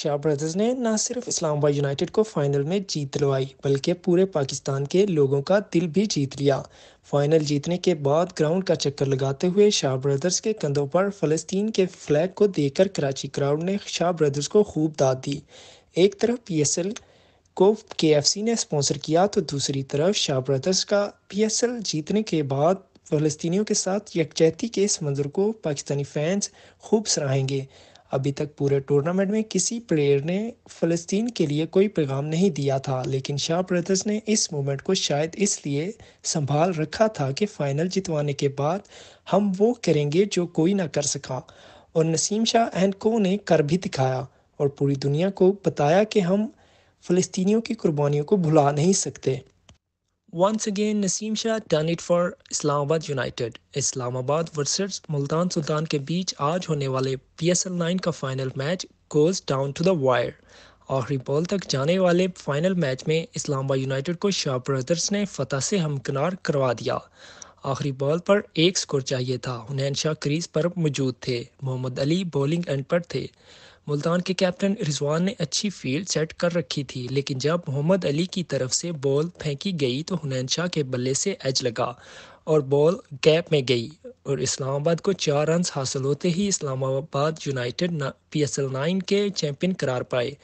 Shah brothers ने न सिर्फ इस्लामाबाद यूनाइटेड को फाइनल में जीत दिलवाई बल्कि पूरे पाकिस्तान के लोगों का दिल भी जीत लिया फाइनल जीतने के बाद ग्राउंड का चक्कर लगाते हुए शाह ब्रदर्स के कंधों पर फलस्तीन के फ्लैग को देखकर कराची क्राउड ने शाह ब्रदर्स को खूब दाद दी एक तरफ एल को सी ने स्पॉन्सर किया तो दूसरी तरफ शाह ब्रदर्स का एल जीतने के बाद फ़लस्तियों के साथ यकजहती के इस मंजर को पाकिस्तानी फैंस खूब सराहेंगे अभी तक पूरे टूर्नामेंट में किसी प्लेयर ने फ़लस्तीन के लिए कोई पैगाम नहीं दिया था लेकिन शाह ब्रदर्स ने इस मोमेंट को शायद इसलिए संभाल रखा था कि फ़ाइनल जितवाने के बाद हम वो करेंगे जो कोई ना कर सका और नसीम शाह एंड को ने कर भी दिखाया और पूरी दुनिया को बताया कि हम फलस्तियों की कुर्बानियों को भुला नहीं सकते Once again, Naseem Shah turn it for Islamabad United Islamabad versus Multan Sultan के बीच आज होने वाले पी एस एल नाइन का final match goes down to the wire आखिरी बॉल तक जाने वाले फाइनल मैच में इस्लामाबाद यूनाइटेड को शाह ब्रदर्स ने फतह से हमकनार करवा दिया आखिरी बॉल पर एक स्कोर चाहिए था हुनैन शाह क्रीज पर मौजूद थे मोहम्मद अली बॉलिंग एंड पर थे मुल्तान के कैप्टन रिजवान ने अच्छी फील्ड सेट कर रखी थी लेकिन जब मोहम्मद अली की तरफ से बॉल फेंकी गई तो हुनैन शाह के बल्ले से एज लगा और बॉल गैप में गई और इस्लामाबाद को चार रन हासिल होते ही Islamabad United P S L nine के चैंपियन करार पाए